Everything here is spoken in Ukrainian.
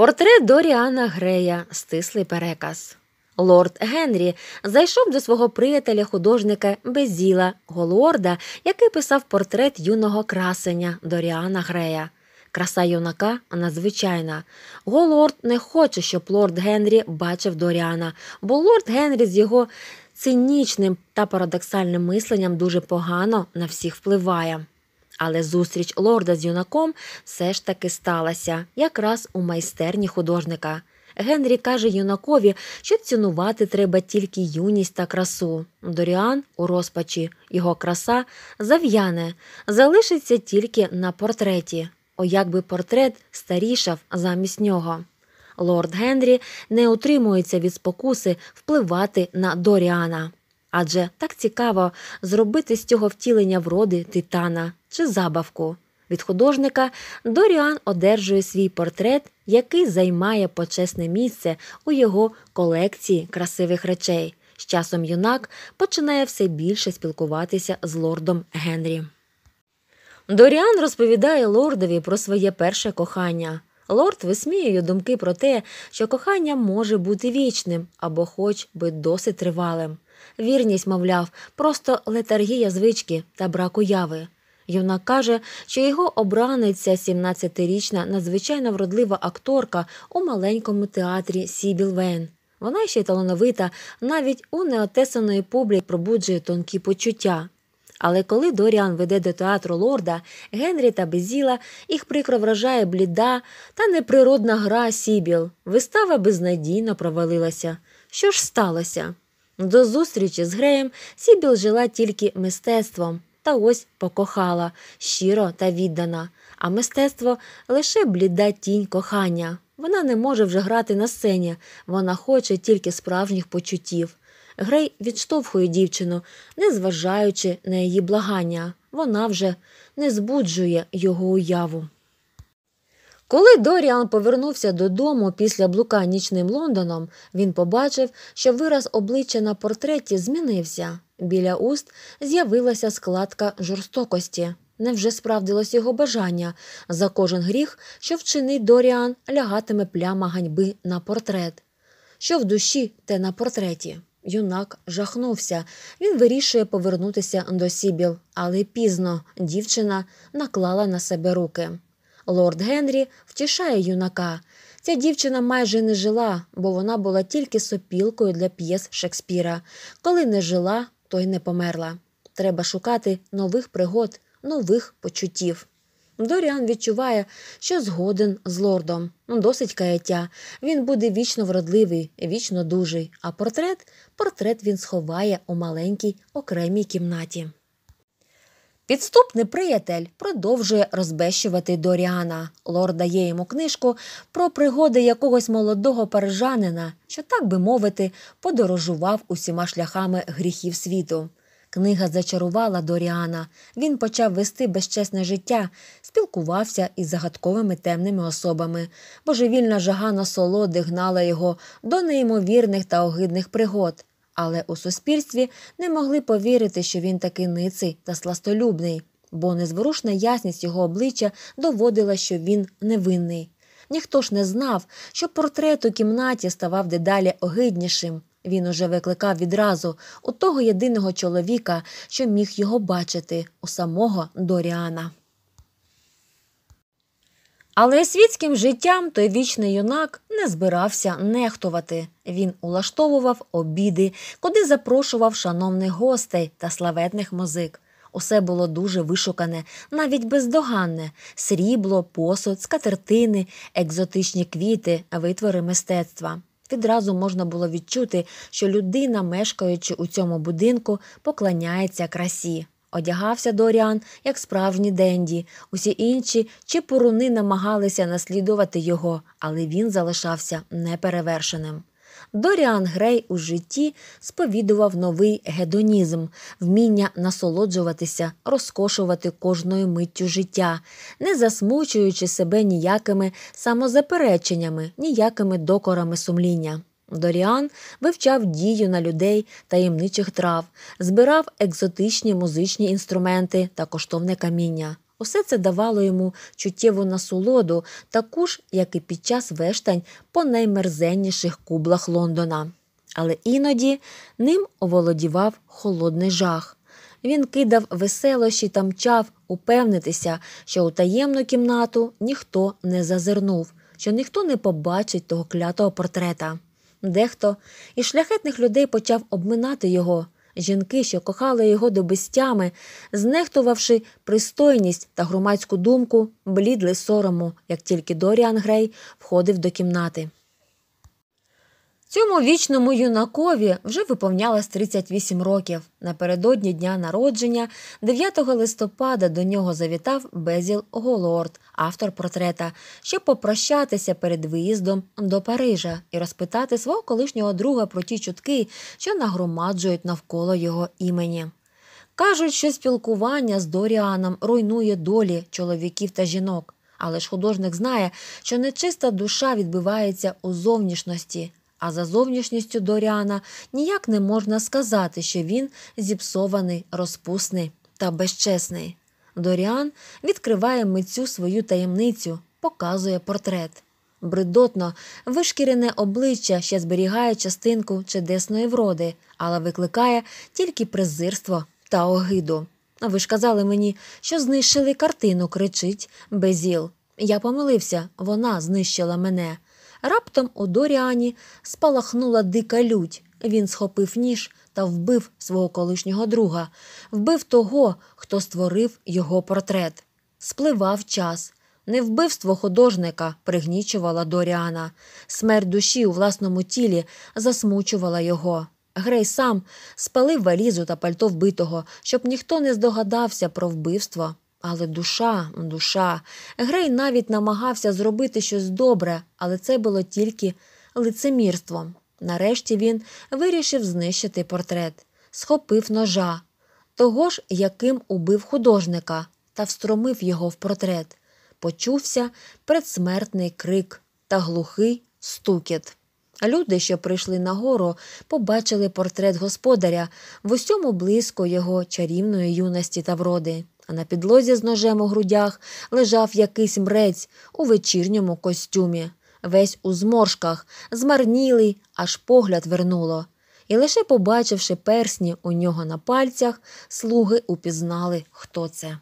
Портрет Доріана Грея, стислий переказ. Лорд Генрі зайшов до свого приятеля художника Безіла Голуорда, який писав портрет юного красення Доріана Грея. Краса юнака надзвичайна. Голорд не хоче, щоб лорд Генрі бачив Доріана, бо лорд Генрі з його цинічним та парадоксальним мисленням дуже погано на всіх впливає. Але зустріч лорда з юнаком все ж таки сталася якраз у майстерні художника. Генрі каже юнакові, що цінувати треба тільки юність та красу. Доріан у розпачі, його краса зав'яне, залишиться тільки на портреті, о якби портрет старішав замість нього. Лорд Генрі не утримується від спокуси впливати на Доріана. Адже так цікаво зробити з цього втілення вроди титана чи забавку. Від художника Доріан одержує свій портрет, який займає почесне місце у його колекції красивих речей. З часом юнак починає все більше спілкуватися з лордом Генрі. Доріан розповідає лордові про своє перше кохання. Лорд висміює думки про те, що кохання може бути вічним або хоч би досить тривалим. Вірність, мовляв, просто летаргія звички та брак уяви. Юнак каже, що його обраниця, 17-річна, надзвичайно вродлива акторка у маленькому театрі Сібіл Вейн. Вона ще й талановита, навіть у неотесаної публі пробуджує тонкі почуття. Але коли Доріан веде до театру лорда, Генрі та Безіла їх прикро вражає бліда та неприродна гра Сібіл. Вистава безнадійно провалилася. Що ж сталося? До зустрічі з Греєм Сібіл жила тільки мистецтвом та ось покохала, щиро та віддана. А мистецтво лише бліда тінь кохання. Вона не може вже грати на сцені, вона хоче тільки справжніх почуттів. Грей відштовхує дівчину, не зважаючи на її благання, вона вже не збуджує його уяву. Коли Доріан повернувся додому після блука нічним Лондоном, він побачив, що вираз обличчя на портреті змінився. Біля уст з'явилася складка жорстокості. Невже справдилось його бажання за кожен гріх, що вчинить Доріан лягатиме пляма ганьби на портрет, що в душі те на портреті. Юнак жахнувся. Він вирішує повернутися до Сібіл, але пізно дівчина наклала на себе руки. Лорд Генрі втішає юнака. Ця дівчина майже не жила, бо вона була тільки сопілкою для п'єс Шекспіра. Коли не жила, то й не померла. Треба шукати нових пригод, нових почуттів. Доріан відчуває, що згоден з лордом. Ну, досить каяття. Він буде вічно вродливий, вічно дужий. А портрет портрет він сховає у маленькій окремій кімнаті. Підступний приятель продовжує розбещувати Доріана. Лорд дає йому книжку про пригоди якогось молодого парижанина, що, так би мовити, подорожував усіма шляхами гріхів світу. Книга зачарувала Доріана. Він почав вести безчесне життя, спілкувався із загадковими темними особами. Божевільна жага солоди гнала його до неймовірних та огидних пригод. Але у суспільстві не могли повірити, що він такий ниций та сластолюбний, бо незворушна ясність його обличчя доводила, що він невинний. Ніхто ж не знав, що портрет у кімнаті ставав дедалі огиднішим. Він уже викликав відразу у того єдиного чоловіка, що міг його бачити, у самого Доріана. Але світським життям той вічний юнак не збирався нехтувати. Він улаштовував обіди, куди запрошував шановних гостей та славетних музик. Усе було дуже вишукане, навіть бездоганне срібло, посуд, скатертини, екзотичні квіти, витвори мистецтва відразу можна було відчути, що людина, мешкаючи у цьому будинку, поклоняється красі. Одягався Доріан як справжній денді. Усі інші чи поруни намагалися наслідувати його, але він залишався неперевершеним. Доріан Грей у житті сповідував новий гедонізм, вміння насолоджуватися, розкошувати кожною миттю життя, не засмучуючи себе ніякими самозапереченнями, ніякими докорами сумління. Доріан вивчав дію на людей таємничих трав, збирав екзотичні музичні інструменти та коштовне каміння. Усе це давало йому чуттєву насолоду, таку ж, як і під час вештань по наймерзенніших кублах Лондона. Але іноді ним оволодівав холодний жах. Він кидав веселощі та мчав упевнитися, що у таємну кімнату ніхто не зазирнув, що ніхто не побачить того клятого портрета. Дехто із шляхетних людей почав обминати його. Жінки, що кохали його до безтями, знехтувавши пристойність та громадську думку, блідли сорому, як тільки Доріан Грей входив до кімнати. Цьому вічному юнакові вже виповнялось 38 років. Напередодні дня народження, 9 листопада, до нього завітав Безіл Голорд, автор портрета, щоб попрощатися перед виїздом до Парижа і розпитати свого колишнього друга про ті чутки, що нагромаджують навколо його імені. Кажуть, що спілкування з Доріаном руйнує долі чоловіків та жінок, але ж художник знає, що нечиста душа відбивається у зовнішності. А за зовнішністю Доріана ніяк не можна сказати, що він зіпсований, розпусний та безчесний. Доріан відкриває митцю свою таємницю, показує портрет. Бридотно вишкірене обличчя ще зберігає частинку чудесної вроди, але викликає тільки презирство та огиду. Ви ж казали мені, що знищили картину, кричить Безіл. Я помилився, вона знищила мене. Раптом у Доріані спалахнула дика лють. Він схопив ніж та вбив свого колишнього друга, вбив того, хто створив його портрет. Спливав час. Невбивство художника пригнічувала Доріана. Смерть душі у власному тілі засмучувала його. Грей сам спалив валізу та пальто вбитого, щоб ніхто не здогадався про вбивство але душа, ну, душа. Грей навіть намагався зробити щось добре, але це було тільки лицемірством. Нарешті він вирішив знищити портрет, схопив ножа, того ж, яким убив художника, та встромив його в портрет. Почувся предсмертний крик та глухий стукіт. Люди, що прийшли нагору, побачили портрет господаря в усьому близько його чарівної юності та вроди а на підлозі з ножем у грудях лежав якийсь мрець у вечірньому костюмі, весь у зморшках, змарнілий, аж погляд вернуло. І лише побачивши персні у нього на пальцях, слуги упізнали, хто це.